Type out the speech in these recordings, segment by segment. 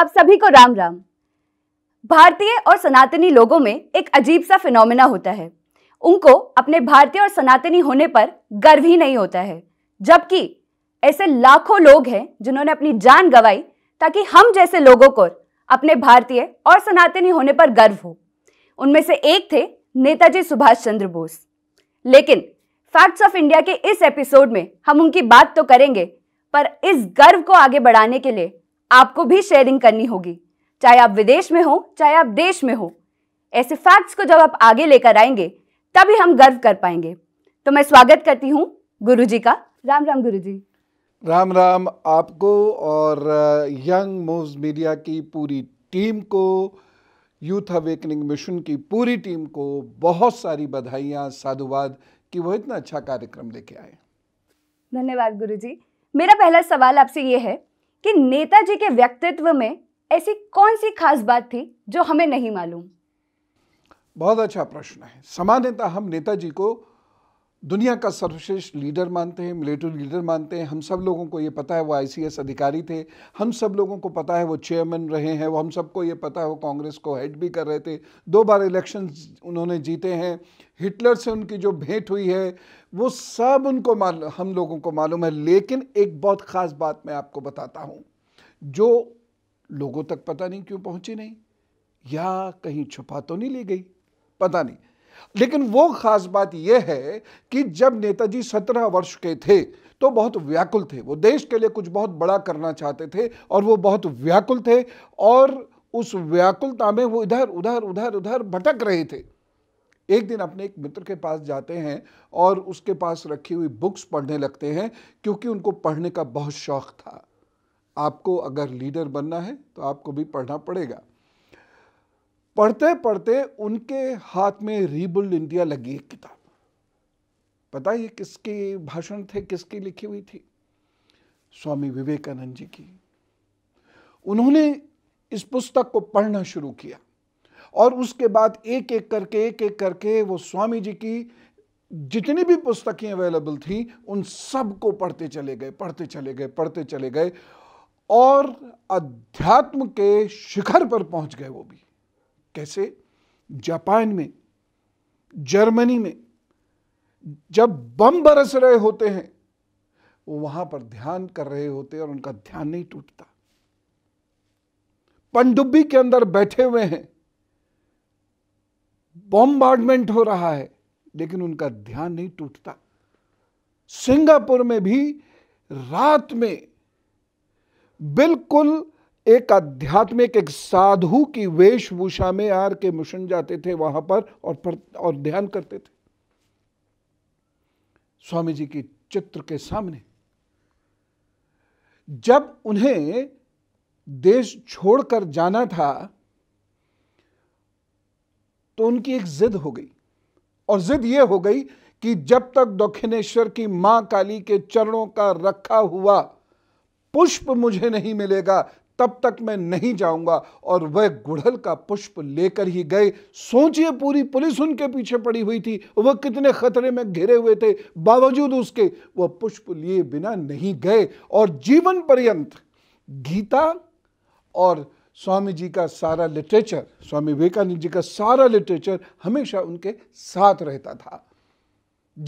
आप सभी को राम राम भारतीय और सनातनी लोगों में एक अजीब सा फिनोमेना होता है उनको अपने भारतीय और सनातनी होने पर गर्व ही नहीं होता है जबकि ऐसे लाखों लोग हैं जिन्होंने अपनी जान गवाई ताकि हम जैसे लोगों को अपने भारतीय और सनातनी होने पर गर्व हो उनमें से एक थे नेताजी सुभाष चंद्र बोस लेकिन फैक्ट्स ऑफ इंडिया के इस एपिसोड में हम उनकी बात तो करेंगे पर इस गर्व को आगे बढ़ाने के लिए आपको भी शेयरिंग करनी होगी चाहे आप विदेश में हो चाहे आप देश में हो ऐसे फैक्ट्स को जब आप आगे लेकर आएंगे तभी हम गर्व कर पाएंगे तो मैं स्वागत करती हूँ गुरु जी का राम राम गुरु जी राम राम आपको और यंग मूव्स मीडिया की पूरी टीम को यूथ अवेकनिंग मिशन की पूरी टीम को बहुत सारी बधाइयाँ साधुवाद कि वो इतना अच्छा कार्यक्रम लेके आए धन्यवाद गुरु जी मेरा पहला सवाल आपसे ये है कि नेताजी के व्यक्तित्व में ऐसी कौन सी खास बात थी जो हमें नहीं मालूम बहुत अच्छा प्रश्न है समान्यतः हम नेताजी को दुनिया का सर्वश्रेष्ठ लीडर मानते हैं मिलिट्री लीडर मानते हैं हम सब लोगों को ये पता है वो आईसीएस अधिकारी थे हम सब लोगों को पता है वो चेयरमैन रहे हैं वो हम सबको ये पता है वो कांग्रेस को हेड भी कर रहे थे दो बार इलेक्शन उन्होंने जीते हैं हिटलर से उनकी जो भेंट हुई है वो सब उनको हम लोगों को मालूम है लेकिन एक बहुत ख़ास बात मैं आपको बताता हूँ जो लोगों तक पता नहीं क्यों पहुँची नहीं या कहीं छुपा तो नहीं ली गई पता नहीं लेकिन वो खास बात यह है कि जब नेताजी सत्रह वर्ष के थे तो बहुत व्याकुल थे वो देश के लिए कुछ बहुत बड़ा करना चाहते थे और वो बहुत व्याकुल थे और उस व्याकुलता में वो इधर उधर उधर उधर भटक रहे थे एक दिन अपने एक मित्र के पास जाते हैं और उसके पास रखी हुई बुक्स पढ़ने लगते हैं क्योंकि उनको पढ़ने का बहुत शौक था आपको अगर लीडर बनना है तो आपको भी पढ़ना पड़ेगा पढ़ते पढ़ते उनके हाथ में रीबुल्ड इंडिया लगी एक किताब पता ये किसके भाषण थे किसकी लिखी हुई थी स्वामी विवेकानंद जी की उन्होंने इस पुस्तक को पढ़ना शुरू किया और उसके बाद एक एक करके एक एक करके वो स्वामी जी की जितनी भी पुस्तकें अवेलेबल थी उन सब को पढ़ते चले गए पढ़ते चले गए पढ़ते चले गए और अध्यात्म के शिखर पर पहुंच गए वो भी कैसे जापान में जर्मनी में जब बम बरस रहे होते हैं वो वहां पर ध्यान कर रहे होते हैं और उनका ध्यान नहीं टूटता पंडुब्बी के अंदर बैठे हुए हैं बॉम्बार्डमेंट हो रहा है लेकिन उनका ध्यान नहीं टूटता सिंगापुर में भी रात में बिल्कुल एक आध्यात्मिक एक साधु की वेशभूषा में आर के मुशन जाते थे वहां पर और पर, और ध्यान करते थे स्वामी जी की चित्र के सामने जब उन्हें देश छोड़कर जाना था तो उनकी एक जिद हो गई और जिद यह हो गई कि जब तक दक्षिणेश्वर की मां काली के चरणों का रखा हुआ पुष्प मुझे नहीं मिलेगा तब तक मैं नहीं जाऊंगा और वह गुड़हल का पुष्प लेकर ही गए सोचिए पूरी पुलिस उनके पीछे पड़ी हुई थी वह कितने खतरे में घिरे हुए थे बावजूद उसके वह पुष्प लिए बिना नहीं गए और जीवन पर्यंत गीता और स्वामी जी का सारा लिटरेचर स्वामी विवेकानंद जी का सारा लिटरेचर हमेशा उनके साथ रहता था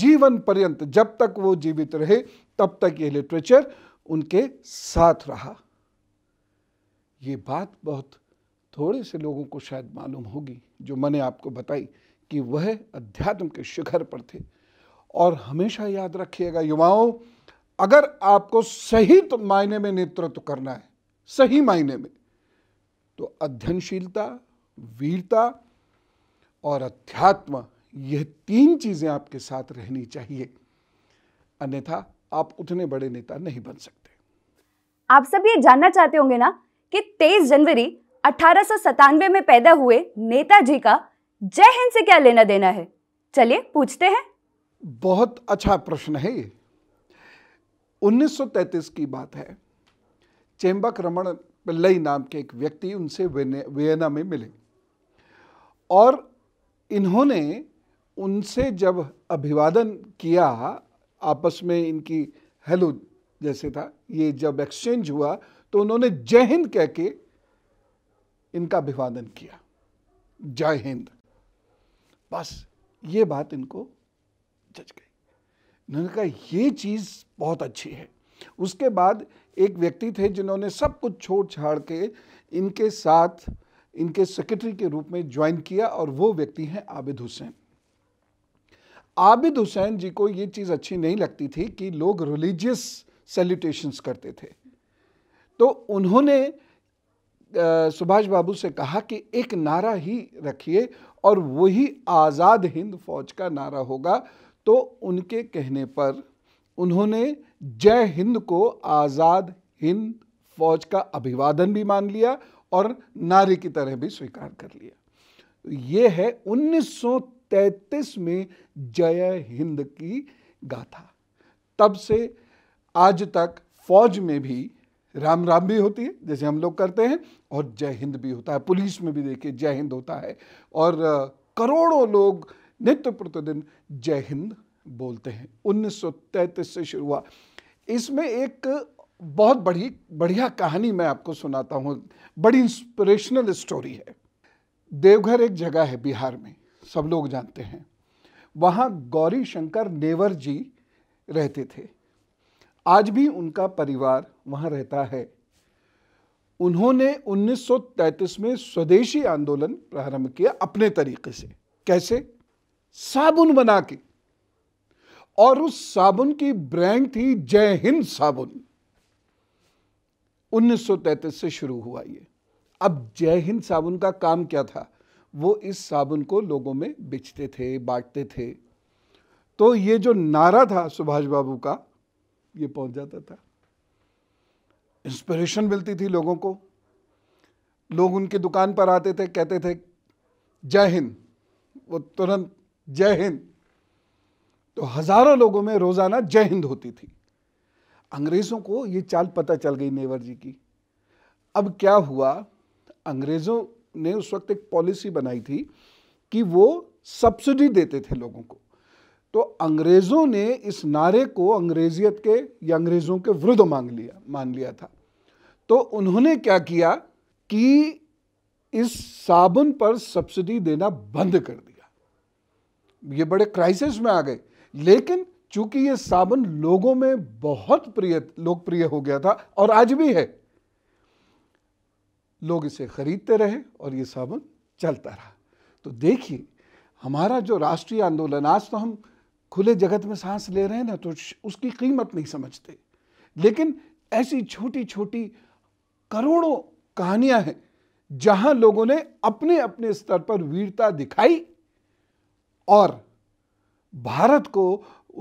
जीवन पर्यंत जब तक वो जीवित रहे तब तक ये लिटरेचर उनके साथ रहा ये बात बहुत थोड़े से लोगों को शायद मालूम होगी जो मैंने आपको बताई कि वह अध्यात्म के शिखर पर थे और हमेशा याद रखिएगा युवाओं अगर आपको सही तो मायने में नेतृत्व करना है सही मायने में तो अध्ययनशीलता वीरता और अध्यात्म यह तीन चीज़ें आपके साथ रहनी चाहिए अन्यथा आप उतने बड़े नेता नहीं बन सकते आप सब ये जानना चाहते होंगे ना कि 23 जनवरी अठारह में पैदा हुए नेताजी का जय हिंद से क्या लेना देना है चलिए पूछते हैं बहुत अच्छा प्रश्न है ये 1933 की बात है चेम्बक रमण पिल्लई नाम के एक व्यक्ति उनसे वियना में मिले और इन्होंने उनसे जब अभिवादन किया आपस में इनकी हेलो जैसे था ये जब एक्सचेंज हुआ तो उन्होंने जय हिंद कह के इनका अभिवादन किया जय हिंद बस ये बात इनको जज गई इन्होंने कहा ये चीज़ बहुत अच्छी है उसके बाद एक व्यक्ति थे जिन्होंने सब कुछ छोड़ छाड़ के इनके साथ इनके सेक्रेटरी के रूप में ज्वाइन किया और वो व्यक्ति हैं आबिद हुसैन आबिद हुसैन जी को ये चीज़ अच्छी नहीं लगती थी कि लोग रिलीजियस सेल्यूटेशंस करते थे तो उन्होंने सुभाष बाबू से कहा कि एक नारा ही रखिए और वही आज़ाद हिंद फौज का नारा होगा तो उनके कहने पर उन्होंने जय हिंद को आज़ाद हिंद फौज का अभिवादन भी मान लिया और नारे की तरह भी स्वीकार कर लिया ये है 1933 में जय हिंद की गाथा तब से आज तक फौज में भी राम राम भी होती है जैसे हम लोग करते हैं और जय हिंद भी होता है पुलिस में भी देखिए जय हिंद होता है और करोड़ों लोग नित्य प्रतिदिन जय हिंद बोलते हैं 1933 से शुरू हुआ इसमें एक बहुत बड़ी बढ़िया कहानी मैं आपको सुनाता हूँ बड़ी इंस्पिरेशनल स्टोरी है देवघर एक जगह है बिहार में सब लोग जानते हैं वहाँ गौरी शंकर नेवर जी रहते थे आज भी उनका परिवार वहां रहता है उन्होंने 1933 में स्वदेशी आंदोलन प्रारंभ किया अपने तरीके से कैसे साबुन बना के और उस साबुन की ब्रांड थी जय हिंद साबुन 1933 से शुरू हुआ ये अब जय हिंद साबुन का काम क्या था वो इस साबुन को लोगों में बेचते थे बांटते थे तो ये जो नारा था सुभाष बाबू का ये पहुंच जाता था इंस्पिरेशन मिलती थी लोगों को लोग उनकी दुकान पर आते थे कहते थे जय हिंद वो तुरंत जय हिंद तो हजारों लोगों में रोजाना जय हिंद होती थी अंग्रेज़ों को ये चाल पता चल गई नेवर जी की अब क्या हुआ अंग्रेज़ों ने उस वक्त एक पॉलिसी बनाई थी कि वो सब्सिडी देते थे लोगों को तो अंग्रेज़ों ने इस नारे को अंग्रेजियत के या अंग्रेज़ों के विरुद्ध मांग लिया मान लिया था तो उन्होंने क्या किया कि इस साबुन पर सब्सिडी देना बंद कर दिया ये बड़े क्राइसिस में आ गए लेकिन चूंकि ये साबुन लोगों में बहुत प्रिय लोकप्रिय हो गया था और आज भी है लोग इसे खरीदते रहे और ये साबुन चलता रहा तो देखिए हमारा जो राष्ट्रीय आंदोलन आज तो हम खुले जगत में सांस ले रहे हैं ना तो उसकी कीमत नहीं समझते लेकिन ऐसी छोटी छोटी करोड़ों कहानियां हैं जहां लोगों ने अपने अपने स्तर पर वीरता दिखाई और भारत को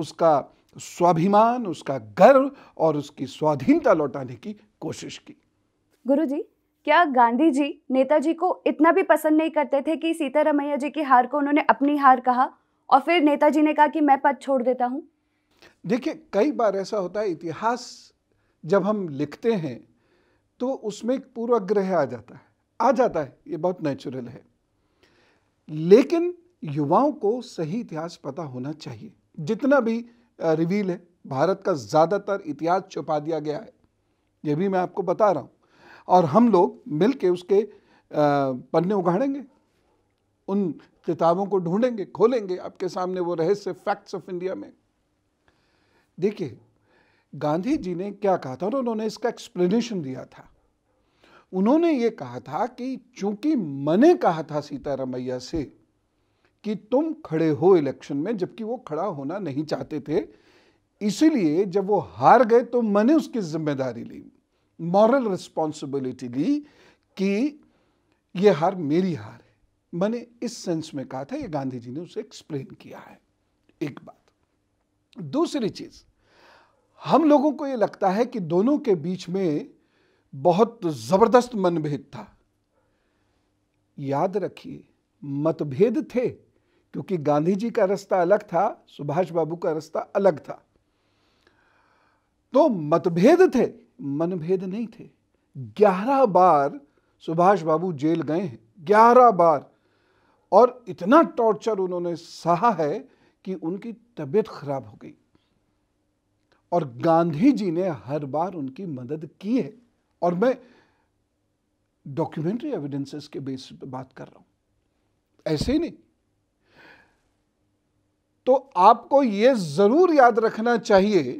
उसका स्वाभिमान उसका गर्व और उसकी स्वाधीनता लौटाने की कोशिश की गुरु जी क्या गांधी जी नेताजी को इतना भी पसंद नहीं करते थे कि सीतारामैया जी की हार को उन्होंने अपनी हार कहा और फिर नेताजी ने कहा कि मैं पद छोड़ देता हूँ देखिए कई बार ऐसा होता है इतिहास जब हम लिखते हैं तो उसमें एक पूर्वाग्रह आ जाता है आ जाता है ये बहुत नेचुरल है लेकिन युवाओं को सही इतिहास पता होना चाहिए जितना भी रिवील है भारत का ज़्यादातर इतिहास छुपा दिया गया है ये भी मैं आपको बता रहा हूँ और हम लोग मिलकर उसके पन्ने उगाड़ेंगे उन किताबों को ढूंढेंगे खोलेंगे आपके सामने वो रहस्य फैक्ट्स ऑफ इंडिया में देखिए गांधी जी ने क्या कहा था और उन्होंने इसका एक्सप्लेनेशन दिया था उन्होंने ये कहा था कि चूंकि मैंने कहा था सीतारामैया से कि तुम खड़े हो इलेक्शन में जबकि वो खड़ा होना नहीं चाहते थे इसीलिए जब वो हार गए तो मैंने उसकी जिम्मेदारी ली मॉरल रिस्पॉन्सिबिलिटी ली कि ये हार मेरी हार मैंने इस सेंस में कहा था ये गांधी जी ने उसे एक्सप्लेन किया है एक बात दूसरी चीज हम लोगों को ये लगता है कि दोनों के बीच में बहुत जबरदस्त मनभेद था याद रखिए मतभेद थे क्योंकि गांधी जी का रास्ता अलग था सुभाष बाबू का रास्ता अलग था तो मतभेद थे मनभेद नहीं थे ग्यारह बार सुभाष बाबू जेल गए हैं ग्यारह बार और इतना टॉर्चर उन्होंने सहा है कि उनकी तबीयत खराब हो गई और गांधी जी ने हर बार उनकी मदद की है और मैं डॉक्यूमेंट्री एविडेंसेस के बेस पर बात कर रहा हूं ऐसे ही नहीं तो आपको यह जरूर याद रखना चाहिए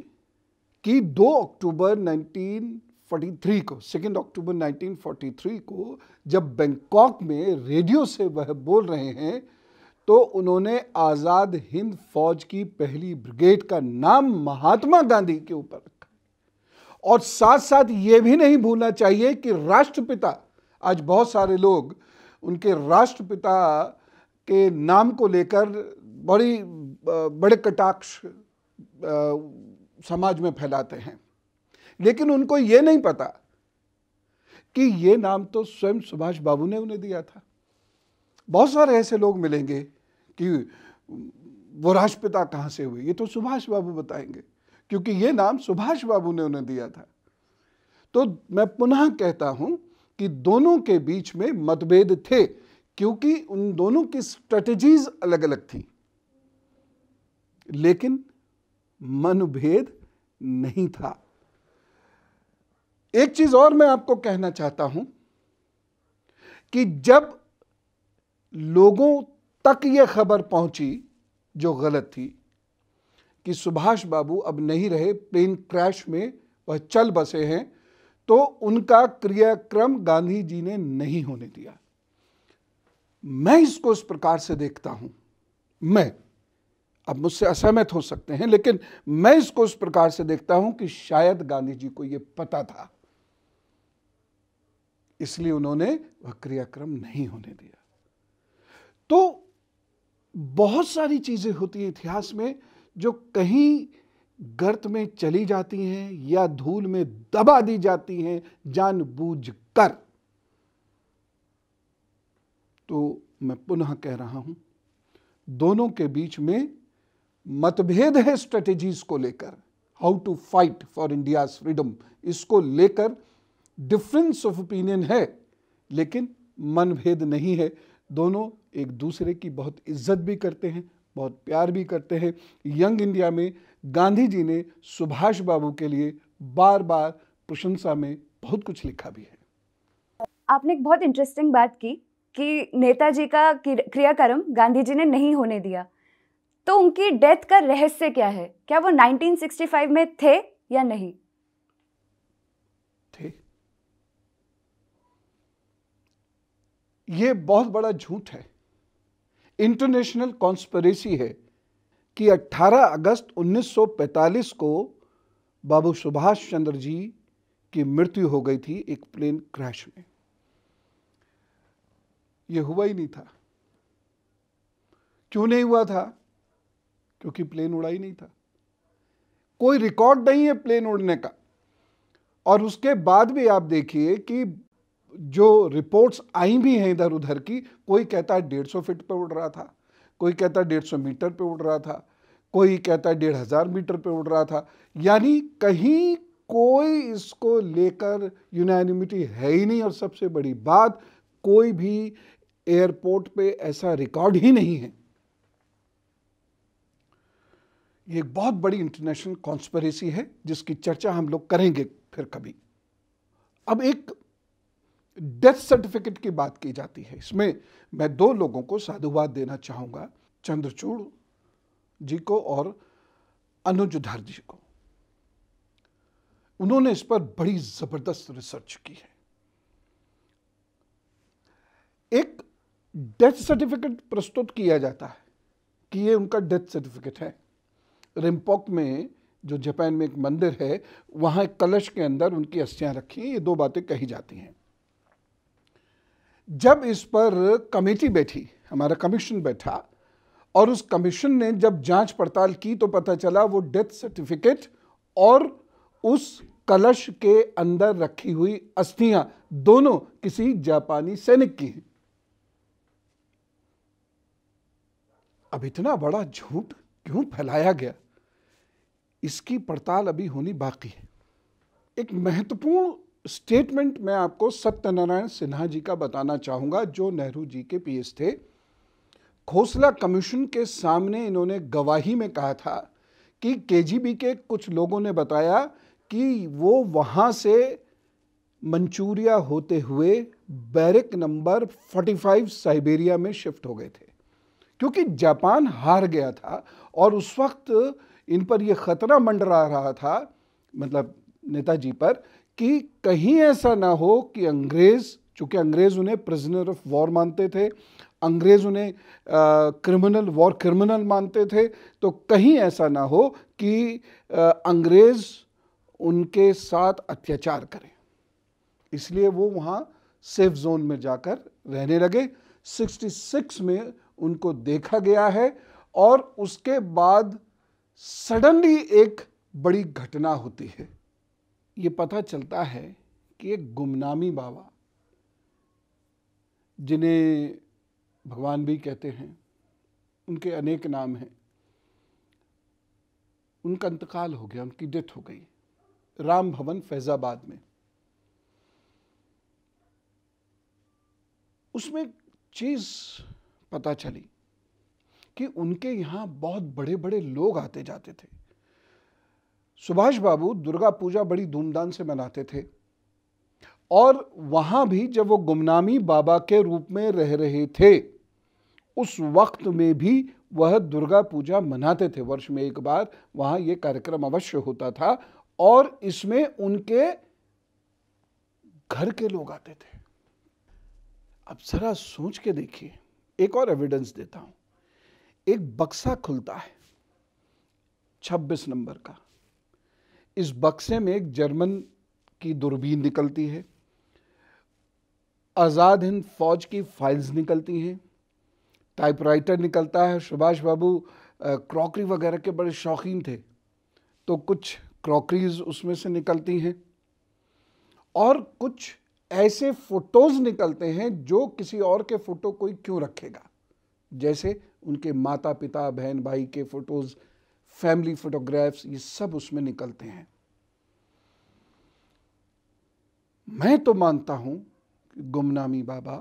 कि 2 अक्टूबर 1943 को सेकेंड अक्टूबर 1943 को जब बैंकॉक में रेडियो से वह बोल रहे हैं तो उन्होंने आज़ाद हिंद फौज की पहली ब्रिगेड का नाम महात्मा गांधी के ऊपर रखा और साथ साथ ये भी नहीं भूलना चाहिए कि राष्ट्रपिता आज बहुत सारे लोग उनके राष्ट्रपिता के नाम को लेकर बड़ी बड़े कटाक्ष समाज में फैलाते हैं लेकिन उनको ये नहीं पता कि ये नाम तो स्वयं सुभाष बाबू ने उन्हें दिया था बहुत सारे ऐसे लोग मिलेंगे कि वो राष्ट्रपिता कहाँ से हुए ये तो सुभाष बाबू बताएंगे क्योंकि ये नाम सुभाष बाबू ने उन्हें दिया था तो मैं पुनः कहता हूं कि दोनों के बीच में मतभेद थे क्योंकि उन दोनों की स्ट्रेटजीज अलग अलग थी लेकिन मनभेद नहीं था एक चीज़ और मैं आपको कहना चाहता हूं कि जब लोगों तक यह खबर पहुंची जो गलत थी कि सुभाष बाबू अब नहीं रहे प्लेन क्रैश में वह चल बसे हैं तो उनका क्रियाक्रम गांधी जी ने नहीं होने दिया मैं इसको इस प्रकार से देखता हूं मैं अब मुझसे असहमत हो सकते हैं लेकिन मैं इसको इस प्रकार से देखता हूं कि शायद गांधी जी को यह पता था इसलिए उन्होंने वह क्रियाक्रम नहीं होने दिया तो बहुत सारी चीज़ें होती हैं इतिहास में जो कहीं गर्त में चली जाती हैं या धूल में दबा दी जाती हैं जानबूझकर तो मैं पुनः कह रहा हूं दोनों के बीच में मतभेद है स्ट्रेटेजीज को लेकर how to fight for India freedom इसको लेकर डिफरेंस ऑफ ओपिनियन है लेकिन मनभेद नहीं है दोनों एक दूसरे की बहुत इज्जत भी करते हैं बहुत प्यार भी करते हैं यंग इंडिया में गांधी जी ने सुभाष बाबू के लिए बार बार प्रशंसा में बहुत कुछ लिखा भी है आपने एक बहुत इंटरेस्टिंग बात की कि नेताजी का क्रियाक्रम गांधी जी ने नहीं होने दिया तो उनकी डेथ का रहस्य क्या है क्या वो 1965 में थे या नहीं थे ये बहुत बड़ा झूठ है इंटरनेशनल कॉन्स्परेसी है कि 18 अगस्त 1945 को बाबू सुभाष चंद्र जी की मृत्यु हो गई थी एक प्लेन क्रैश में यह हुआ ही नहीं था क्यों नहीं हुआ था क्योंकि प्लेन उड़ा ही नहीं था कोई रिकॉर्ड नहीं है प्लेन उड़ने का और उसके बाद भी आप देखिए कि जो रिपोर्ट्स आई भी हैं इधर उधर की कोई कहता है डेढ़ सौ फिट पर उड़ रहा था कोई कहता है डेढ़ सौ मीटर पर उड़ रहा था कोई कहता है डेढ़ हज़ार मीटर पर उड़ रहा था यानी कहीं कोई इसको लेकर यूनानिमिटी है ही नहीं और सबसे बड़ी बात कोई भी एयरपोर्ट पे ऐसा रिकॉर्ड ही नहीं है ये एक बहुत बड़ी इंटरनेशनल कॉन्स्परेसी है जिसकी चर्चा हम लोग करेंगे फिर कभी अब एक डेथ सर्टिफिकेट की बात की जाती है इसमें मैं दो लोगों को साधुवाद देना चाहूँगा चंद्रचूड़ जी को और अनुजधर जी को उन्होंने इस पर बड़ी ज़बरदस्त रिसर्च की है एक डेथ सर्टिफिकेट प्रस्तुत किया जाता है कि ये उनका डेथ सर्टिफिकेट है रिम्पोक में जो जापान में एक मंदिर है वहां एक कलश के अंदर उनकी अस्थियां रखी ये दो बातें कही जाती हैं जब इस पर कमेटी बैठी हमारा कमीशन बैठा और उस कमीशन ने जब जांच पड़ताल की तो पता चला वो डेथ सर्टिफिकेट और उस कलश के अंदर रखी हुई अस्थियां दोनों किसी जापानी सैनिक की हैं अब इतना बड़ा झूठ क्यों फैलाया गया इसकी पड़ताल अभी होनी बाकी है एक महत्वपूर्ण स्टेटमेंट मैं आपको सत्यनारायण सिन्हा जी का बताना चाहूंगा जो नेहरू जी के पीएस थे खोसला कमीशन के सामने इन्होंने गवाही में कहा था कि केजीबी के कुछ लोगों ने बताया कि वो वहां से मंचूरिया होते हुए बैरिक नंबर 45 साइबेरिया में शिफ्ट हो गए थे क्योंकि जापान हार गया था और उस वक्त इन पर यह खतरा मंडरा रहा था मतलब नेताजी पर कि कहीं ऐसा ना हो कि अंग्रेज़ चूँकि अंग्रेज़ उन्हें प्रिजनर ऑफ वॉर मानते थे अंग्रेज़ उन्हें क्रिमिनल वॉर क्रिमिनल मानते थे तो कहीं ऐसा ना हो कि अंग्रेज़ उनके साथ अत्याचार करें इसलिए वो वहाँ सेफ जोन में जाकर रहने लगे 66 में उनको देखा गया है और उसके बाद सडनली एक बड़ी घटना होती है ये पता चलता है कि एक गुमनामी बाबा जिन्हें भगवान भी कहते हैं उनके अनेक नाम हैं उनका इंतकाल हो गया उनकी डेथ हो गई राम भवन फैज़ाबाद में उसमें चीज़ पता चली कि उनके यहाँ बहुत बड़े बड़े लोग आते जाते थे सुभाष बाबू दुर्गा पूजा बड़ी धूमधाम से मनाते थे और वहाँ भी जब वो गुमनामी बाबा के रूप में रह रहे थे उस वक्त में भी वह दुर्गा पूजा मनाते थे वर्ष में एक बार वहाँ ये कार्यक्रम अवश्य होता था और इसमें उनके घर के लोग आते थे अब जरा सोच के देखिए एक और एविडेंस देता हूँ एक बक्सा खुलता है 26 नंबर का इस बक्से में एक जर्मन की दूरबीन निकलती है आज़ाद हिंद फौज की फाइल्स निकलती हैं टाइपराइटर निकलता है सुभाष बाबू क्रॉकरी वगैरह के बड़े शौकीन थे तो कुछ क्रॉकरीज उसमें से निकलती हैं और कुछ ऐसे फ़ोटोज़ निकलते हैं जो किसी और के फ़ोटो कोई क्यों रखेगा जैसे उनके माता पिता बहन भाई के फ़ोटोज़ फैमिली फोटोग्राफ्स ये सब उसमें निकलते हैं मैं तो मानता हूं कि गुमनामी बाबा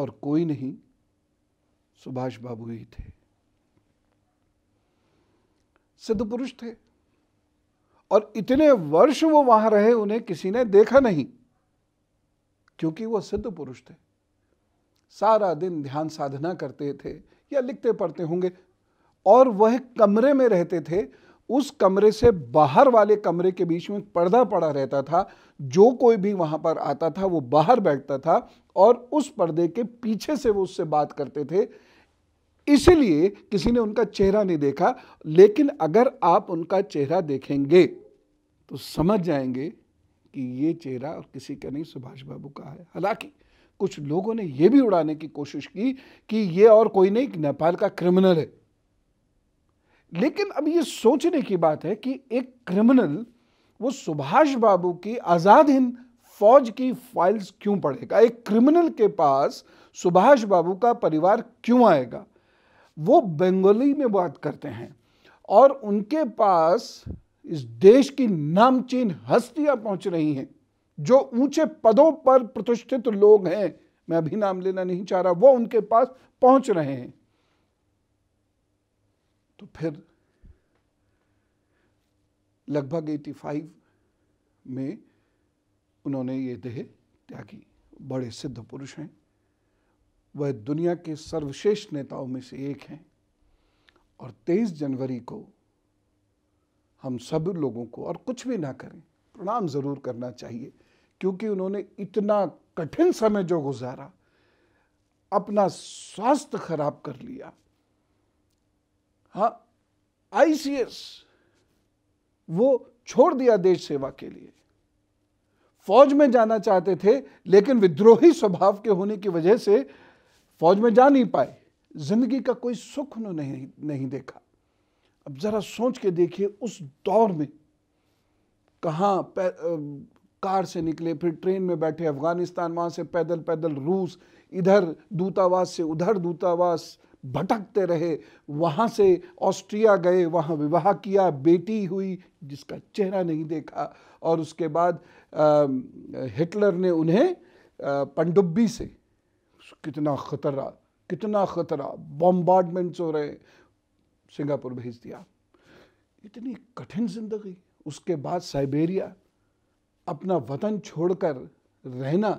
और कोई नहीं सुभाष बाबू ही थे सिद्ध पुरुष थे और इतने वर्ष वो वहां रहे उन्हें किसी ने देखा नहीं क्योंकि वो सिद्ध पुरुष थे सारा दिन ध्यान साधना करते थे या लिखते पढ़ते होंगे और वह कमरे में रहते थे उस कमरे से बाहर वाले कमरे के बीच में पर्दा पड़ा रहता था जो कोई भी वहाँ पर आता था वो बाहर बैठता था और उस पर्दे के पीछे से वो उससे बात करते थे इसलिए किसी ने उनका चेहरा नहीं देखा लेकिन अगर आप उनका चेहरा देखेंगे तो समझ जाएंगे कि ये चेहरा और किसी का नहीं सुभाष बाबू का है हालांकि कुछ लोगों ने यह भी उड़ाने की कोशिश की कि ये और कोई नहीं नेपाल का क्रिमिनल है लेकिन अब ये सोचने की बात है कि एक क्रिमिनल वो सुभाष बाबू की आज़ाद हिंद फौज की फाइल्स क्यों पढ़ेगा एक क्रिमिनल के पास सुभाष बाबू का परिवार क्यों आएगा वो बंगाली में बात करते हैं और उनके पास इस देश की नामचीन हस्तियां पहुंच रही हैं जो ऊंचे पदों पर प्रतिष्ठित लोग हैं मैं अभी नाम लेना नहीं चाह रहा वो उनके पास पहुंच रहे हैं तो फिर लगभग 85 में उन्होंने ये देह त्यागी बड़े सिद्ध पुरुष हैं वह दुनिया के सर्वश्रेष्ठ नेताओं में से एक हैं और 23 जनवरी को हम सब लोगों को और कुछ भी ना करें प्रणाम ज़रूर करना चाहिए क्योंकि उन्होंने इतना कठिन समय जो गुजारा अपना स्वास्थ्य खराब कर लिया हाँ आईसीएस वो छोड़ दिया देश सेवा के लिए फौज में जाना चाहते थे लेकिन विद्रोही स्वभाव के होने की वजह से फौज में जा नहीं पाए जिंदगी का कोई सुख उन्होंने नहीं, नहीं देखा अब जरा सोच के देखिए उस दौर में कहाँ कार से निकले फिर ट्रेन में बैठे अफगानिस्तान वहाँ से पैदल पैदल रूस इधर दूतावास से उधर दूतावास भटकते रहे वहाँ से ऑस्ट्रिया गए वहाँ विवाह किया बेटी हुई जिसका चेहरा नहीं देखा और उसके बाद आ, हिटलर ने उन्हें पंडुब्बी से कितना ख़तरा कितना ख़तरा बॉम्बार्डमेंट्स हो रहे सिंगापुर भेज दिया इतनी कठिन ज़िंदगी उसके बाद साइबेरिया अपना वतन छोड़कर रहना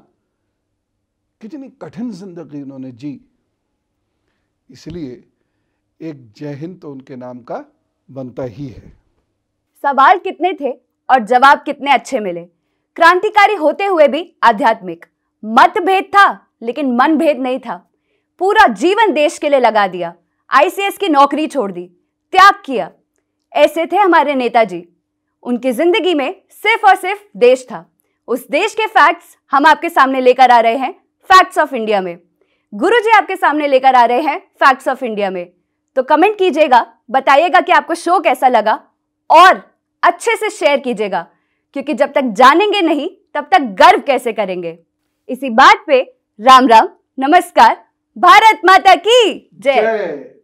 कितनी कठिन ज़िंदगी उन्होंने जी इसलिए एक जय हिंद तो उनके नाम का बनता ही है सवाल कितने थे और जवाब कितने अच्छे मिले क्रांतिकारी होते हुए भी आध्यात्मिक मतभेद था लेकिन मन भेद नहीं था पूरा जीवन देश के लिए लगा दिया आईसीएस की नौकरी छोड़ दी त्याग किया ऐसे थे हमारे नेताजी उनकी जिंदगी में सिर्फ और सिर्फ देश था उस देश के फैक्ट्स हम आपके सामने लेकर आ रहे हैं फैक्ट्स ऑफ इंडिया में गुरु जी आपके सामने लेकर आ रहे हैं फैक्ट्स ऑफ इंडिया में तो कमेंट कीजिएगा बताइएगा कि आपको शो कैसा लगा और अच्छे से शेयर कीजिएगा क्योंकि जब तक जानेंगे नहीं तब तक गर्व कैसे करेंगे इसी बात पे राम राम नमस्कार भारत माता की जय